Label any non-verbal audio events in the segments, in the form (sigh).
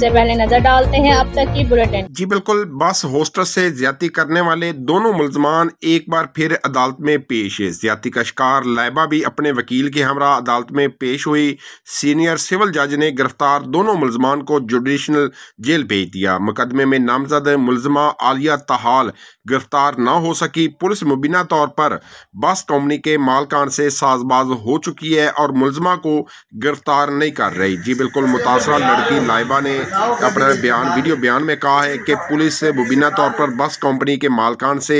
सबसे पहले नजर डालते हैं अब तक की बुलेटिन जी बिल्कुल बस होस्टर से ज्यादा करने वाले दोनों मुलजमान एक बार फिर अदालत में पेश ज्यादा का शिकार लाइबा भी अपने वकील के हमरा अदालत में पेश हुई सीनियर सिविल जज ने गिरफ्तार दोनों मुलजमान को जुडिशनल जेल भेज दिया मुकदमे में नामजद मुलजमा आलिया तहाल गिरफ्तार न हो सकी पुलिस मुबीना तौर पर बस कंपनी के मालकान से साजबाज हो चुकी है और मुलजमा को गिरफ्तार नहीं कर रही जी बिल्कुल मुतासरा लड़की लाइबा ने अपने बयान वीडियो बयान में कहा है कि पुलिस मुबीना तौर पर बस कंपनी के मालकान से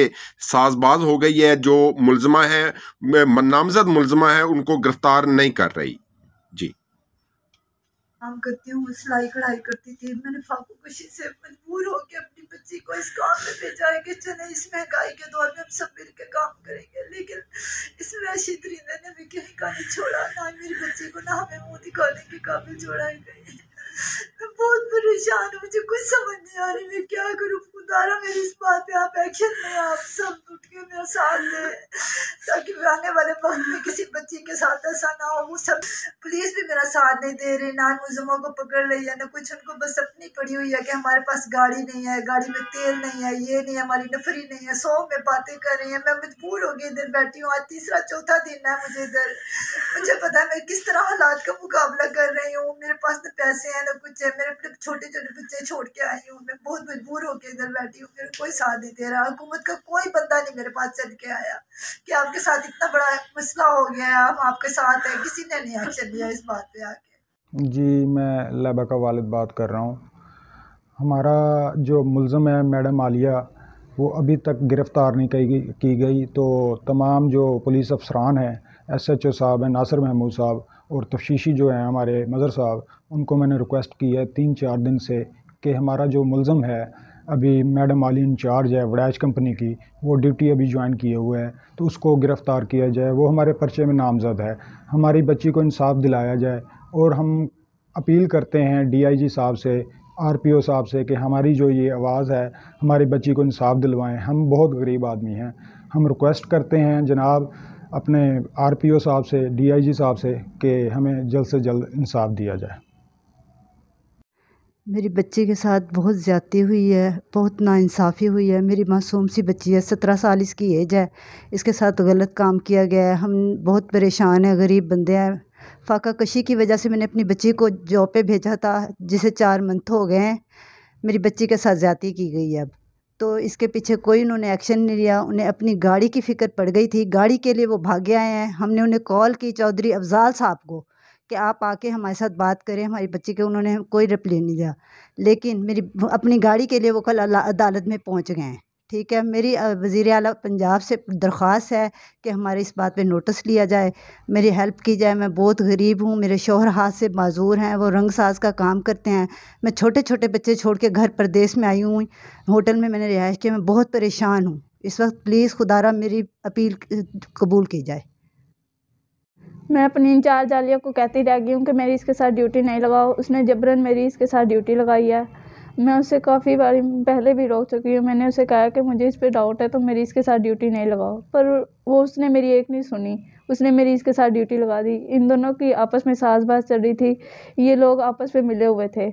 साजबाज हो गई है जो मुलजमा है नामजद मुलजमा है उनको गिरफ्तार नहीं कर रही जी काम करती हूँ सिलाई कढ़ाई करती थी मैंने फाकू खुशी से मजबूर होकर अपनी बच्ची को इस काम में भेजा है कि चले इस महंगाई के दौर में हम सब मिल के काम करेंगे लेकिन इस वैशी दरिंदे ने भी कहीं का नहीं छोड़ा ना मेरी बच्ची को ना हमें मुँह दिखाने के काबिल छोड़ा ही नहीं परेशान हूँ मुझे कुछ समझ नहीं आ रही मैं क्या करूँ खुदारा मेरी इस बात पे आप एक्शन में आप सब उठ के मेरा साथ दे ताकि आने वाले वक्त में किसी बच्चे के साथ ऐसा ना हो वो सब पुलिस भी मेरा साथ नहीं दे रही ना मुजमों को पकड़ रही है ना कुछ उनको बस अपनी पड़ी हुई है कि हमारे पास गाड़ी नहीं है गाड़ी में तेल नहीं है ये नहीं है हमारी नफरी नहीं है सौ में बातें कर रही है मैं मजबूर हो गई इधर बैठी हूँ आज तीसरा चौथा दिन है मुझे इधर मुझे पता है मैं किस तरह हालात का मुकाबला कर रही हूँ मेरे पास ना पैसे हैं ना कुछ है मेरे अपने छोटे छोटे बच्चे छोड़ के आई हूँ मैं बहुत मजबूर होकर इधर बैठी हूँ मेरा कोई साथ नहीं दे रहा हुकूमत का कोई बंदा नहीं मेरे पास चल के आया कि आपके आपके साथ इतना बड़ा मसला हो गया है हम आपके साथ हैं किसी ने नहीं एक्शन लिया इस बात पे आके जी मैं लैबा का वालिद बात कर रहा हूँ हमारा जो मुलम है मैडम आलिया वो अभी तक गिरफ़्तार नहीं की गई की गई तो तमाम जो पुलिस अफसरान हैं एस एच ओ साहब हैं नासिर महमूद साहब और तफशीशी जो हैं हमारे मज़र साहब उनको मैंने रिक्वेस्ट की है तीन चार दिन से कि हमारा जो मुलम है अभी मैडम आली इंचार्ज है वडैच कंपनी की वो ड्यूटी अभी ज्वाइन किए हुए हैं तो उसको गिरफ़्तार किया जाए वो हमारे पर्चे में नामज़द है हमारी बच्ची को इंसाफ दिलाया जाए और हम अपील करते हैं डीआईजी साहब से आरपीओ साहब से कि हमारी जो ये आवाज़ है हमारी बच्ची को इंसाफ दिलवाएं हम बहुत गरीब आदमी हैं हम रिक्वेस्ट करते हैं जनाब अपने ओ साहब से जी साहब से कि हमें जल्द से जल्द इंसाफ दिया जाए मेरी बच्ची के साथ बहुत ज़्यादती हुई है बहुत नाइंसाफ़ी हुई है मेरी मासूम सी बच्ची है सत्रह साल इसकी एज है इसके साथ गलत काम किया गया है हम बहुत परेशान हैं गरीब बंदे हैं फाका कशी की वजह से मैंने अपनी बच्ची को जॉब पे भेजा था जिसे चार मंथ हो गए हैं मेरी बच्ची के साथ ज़्यादती की गई है अब तो इसके पीछे कोई उन्होंने एक्शन नहीं लिया उन्हें अपनी गाड़ी की फ़िक्र पड़ गई थी गाड़ी के लिए वो भागे आए हैं हमने उन्हें कॉल की चौधरी अफजाल साहब को कि आप आके हमारे साथ बात करें हमारे बच्चे के उन्होंने कोई रिप्लाई नहीं दिया लेकिन मेरी अपनी गाड़ी के लिए वो कल अदालत में पहुँच गए हैं ठीक है मेरी वज़ी अला पंजाब से दरख्वास है कि हमारे इस बात पे नोटिस लिया जाए मेरी हेल्प की जाए मैं बहुत गरीब हूँ मेरे शोहर हाथ से माजूर हैं वो रंग साज का काम करते हैं मैं छोटे छोटे बच्चे छोड़ के घर प्रदेश में आई हूँ होटल में मैंने रिहाइश किया मैं बहुत परेशान हूँ इस वक्त प्लीज़ खुदारा मेरी अपील कबूल की जाए मैं अपनी इन चार जालियों को कहती रह गई हूँ कि मेरी इसके साथ ड्यूटी नहीं लगाओ उसने जबरन मेरी इसके साथ ड्यूटी लगाई है मैं उससे काफ़ी बार पहले भी रोक चुकी हूँ मैंने उसे कहा कि मुझे इस पे डाउट है तो मेरी इसके साथ ड्यूटी नहीं लगाओ पर वो उसने मेरी एक नहीं सुनी उसने मेरी इसके साथ ड्यूटी लगा दी इन दोनों की आपस में सास बास चल रही थी ये लोग आपस में मिले हुए थे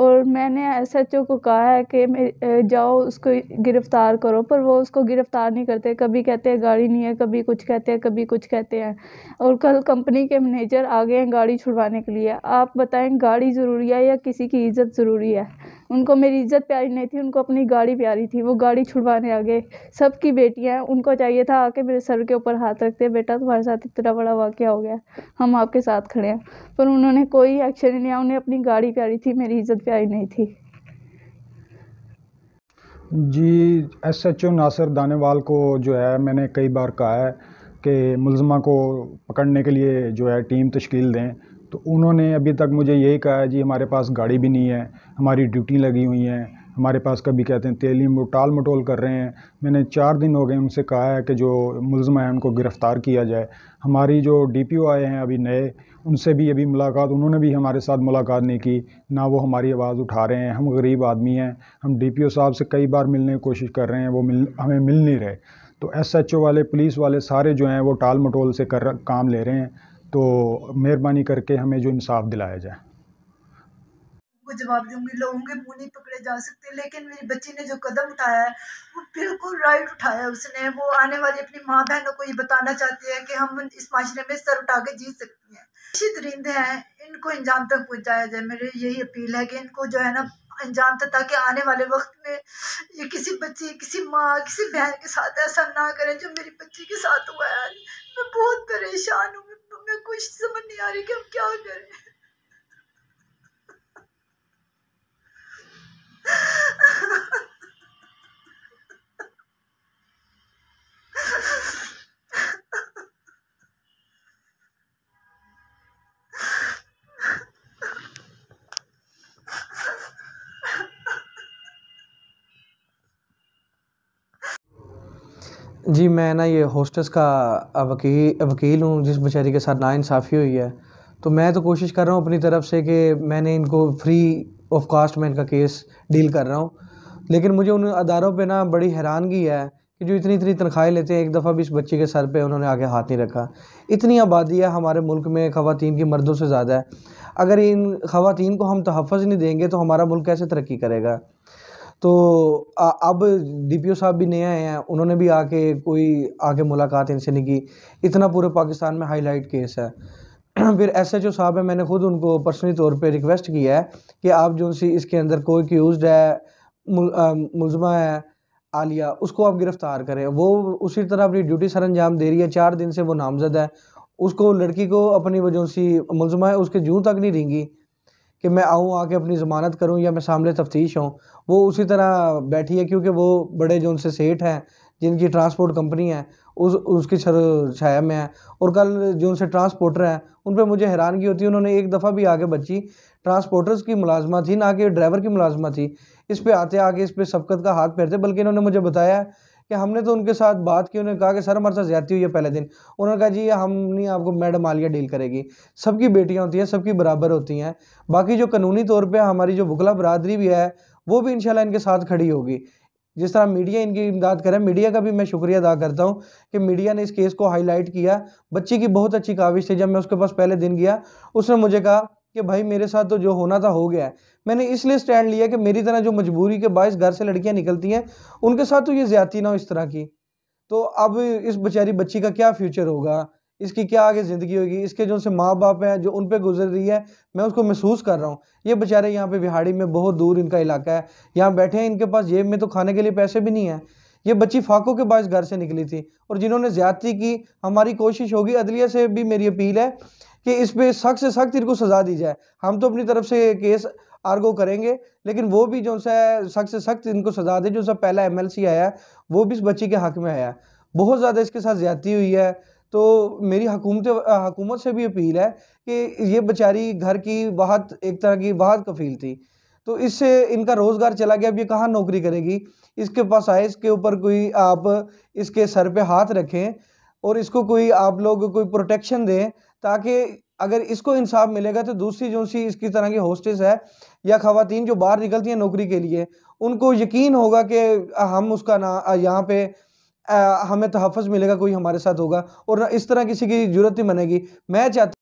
और मैंने एस एच ओ को कहा है कि जाओ उसको गिरफ़्तार करो पर वो उसको गिरफ़्तार नहीं करते कभी कहते हैं गाड़ी नहीं है कभी कुछ कहते हैं कभी कुछ कहते हैं और कल कंपनी के मैनेजर आ गए हैं गाड़ी छुड़वाने के लिए आप बताएं गाड़ी ज़रूरी है या किसी की इज़्ज़त ज़रूरी है उनको मेरी इज़्ज़त प्यारी नहीं थी उनको अपनी गाड़ी प्यारी थी वो गाड़ी छुड़वाने आ गए सबकी बेटियाँ उनको चाहिए था आके मेरे सर के ऊपर हाथ रखते बेटा तुम्हारे साथ इतना बड़ा वाक्य हो गया हम आपके साथ खड़े हैं पर उन्होंने कोई एक्शन नहीं लिया उन्हें अपनी गाड़ी प्यारी थी मेरी इज़्ज़त प्यारी नहीं थी जी S H O Nasir Danewal को जो है मैंने कई बार कहा है कि मुलजमा को पकड़ने के लिए जो है टीम तश्कील दें तो उन्होंने अभी तक मुझे यही कहा है जी हमारे पास गाड़ी भी नहीं है हमारी ड्यूटी लगी हुई हैं हमारे पास कभी कहते हैं तेली टाल मटोल कर रहे हैं मैंने चार दिन हो गए उनसे कहा है कि जो मुलम है उनको गिरफ़्तार किया जाए हमारी जो डी पी ओ आए हैं अभी नए उनसे भी अभी मुलाकात उन्होंने भी हमारे साथ मुलाकात नहीं की ना वो हमारी आवाज़ उठा रहे हैं हम गरीब आदमी हैं हम डी पी ओ साहब से कई बार मिलने की कोशिश कर रहे हैं वो मिल हमें मिल नहीं रहे तो एस एच ओ वाले पुलिस वाले सारे जो हैं वो टाल मटोल से कर काम ले रहे हैं तो मेहरबानी करके हमें जो इंसाफ दिलाया जाए को जवाब दूंगी लोगों के मुंह नहीं पकड़े जा सकते लेकिन मेरी बच्ची ने जो कदम उठाया है वो बिल्कुल राइट उठाया है उसने वो आने वाली अपनी माँ बहनों को ये बताना चाहती है कि हम इस माशरे में सर उठा के जीत सकती हैं अच्छी दरिंदे हैं इनको अंजाम तक पहुँचाया जाए मेरी यही अपील है कि इनको जो है ना अंजाम तक ताकि आने वाले वक्त में ये किसी बच्ची किसी माँ किसी बहन के साथ ऐसा ना करें जो मेरी बच्ची के साथ हुआ है मैं बहुत परेशान हूँ कुछ समझ नहीं आ रही कि हम क्या करें जी मैं ना ये होस्टेस का वकी वकील हूँ जिस बेचारी के साथ नाइंसाफ़ी हुई है तो मैं तो कोशिश कर रहा हूँ अपनी तरफ से कि मैंने इनको फ्री ऑफ कास्ट में इनका केस डील कर रहा हूँ लेकिन मुझे उन अदारों पे ना बड़ी हैरानगी है कि जो इतनी इतनी तनख्वाहें लेते हैं एक दफ़ा भी इस बच्चे के सर पे उन्होंने आगे हाथ नहीं रखा इतनी आबादी है हमारे मुल्क में ख़वान की मर्दों से ज़्यादा है अगर इन ख़वान को हम तहफ़ नहीं देंगे तो हमारा मुल्क कैसे तरक्की करेगा तो अब डी पी ओ साहब भी नए आए हैं उन्होंने भी आके कोई आके मुलाकात इनसे नहीं की इतना पूरे पाकिस्तान में हाईलाइट केस है (clears throat) फिर एस एच ओ साहब है मैंने खुद उनको पर्सनली तौर पे रिक्वेस्ट किया है कि आप जो सी इसके अंदर कोई क्यूज है मुलजमा है आलिया उसको आप गिरफ़्तार करें वो उसी तरह अपनी ड्यूटी सर अंजाम दे रही है चार दिन से वो नामजद है उसको लड़की को अपनी वजह सी मुलजमा है उसके जूँ तक नहीं रहेंगी कि मैं आऊँ आके अपनी ज़मानत करूँ या मैं सामने तफ्तीश हूँ वो उसी तरह बैठी है क्योंकि वो बड़े जो उनसे सेठ हैं जिनकी ट्रांसपोर्ट कंपनी है उस उसकी छाया में है और कल जो उनसे ट्रांसपोर्टर हैं उन पर मुझे हैरानगी होती है उन्होंने एक दफ़ा भी आगे बची ट्रांसपोर्टर्स की मुलाजमा थी ना कि ड्राइवर की मुलाजमा थी इस पर आते आके इस पर सबकत का हाथ फेरते बल्कि इन्होंने मुझे बताया कि हमने तो उनके साथ बात की उन्होंने कहा कि सर हमारे साथ ज्यादा हुई है पहले दिन उन्होंने कहा जी हम नहीं आपको मैडम आलिया डील करेगी सबकी बेटियाँ होती हैं सबकी बराबर होती हैं बाकी जो कानूनी तौर पर हमारी जो बुकला बरदरी भी है वो भी इन इनके साथ खड़ी होगी जिस तरह मीडिया इनकी इमदाद करें मीडिया का भी मैं शुक्रिया अदा करता हूँ कि मीडिया ने इस केस को हाईलाइट किया बच्ची की बहुत अच्छी काविश थी जब मैं उसके पास पहले दिन गया उसने मुझे कहा कि भाई मेरे साथ तो जो होना था हो गया है मैंने इसलिए स्टैंड लिया कि मेरी तरह जो मजबूरी के बायस घर से लड़कियां निकलती हैं उनके साथ तो ये ज्यादा ना हो इस तरह की तो अब इस बेचारी बच्ची का क्या फ्यूचर होगा इसकी क्या आगे ज़िंदगी होगी इसके जो उनसे माँ बाप हैं जो उन पर गुजर रही है मैं उसको महसूस कर रहा हूँ ये बेचारे यहाँ पे बिहाड़ी में बहुत दूर इनका इलाका है यहाँ बैठे हैं इनके पास जेब में तो खाने के लिए पैसे भी नहीं हैं ये बच्ची फाकों के बायस घर से निकली थी और जिन्होंने ज्यादती की हमारी कोशिश होगी अदलिया से भी मेरी अपील है कि इस पर सख्त से सख्त इनको सज़ा दी जाए हम तो अपनी तरफ से केस आर्गो करेंगे लेकिन वो भी जो सा सख्त से सख्त इनको सज़ा दे जो सा पहला एम आया है वो भी इस बच्ची के हक में आया है बहुत ज़्यादा इसके साथ ज़्यादती हुई है तो मेरी हकूमत हकूमत से भी अपील है कि ये बेचारी घर की बहुत एक तरह की बहुत कफील थी तो इससे इनका रोज़गार चला गया अब ये कहाँ नौकरी करेगी इसके पास आए इसके ऊपर कोई आप इसके सर पे हाथ रखें और इसको कोई आप लोग कोई प्रोटेक्शन दें ताकि अगर इसको इंसाफ मिलेगा तो दूसरी जो सी इसकी तरह की होस्टेस है या खातन जो बाहर निकलती हैं नौकरी के लिए उनको यकीन होगा कि हम उसका ना यहाँ पे आ, हमें तहफ़ मिलेगा कोई हमारे साथ होगा और इस तरह किसी की जरूरत नहीं बनेगी मैं चाहता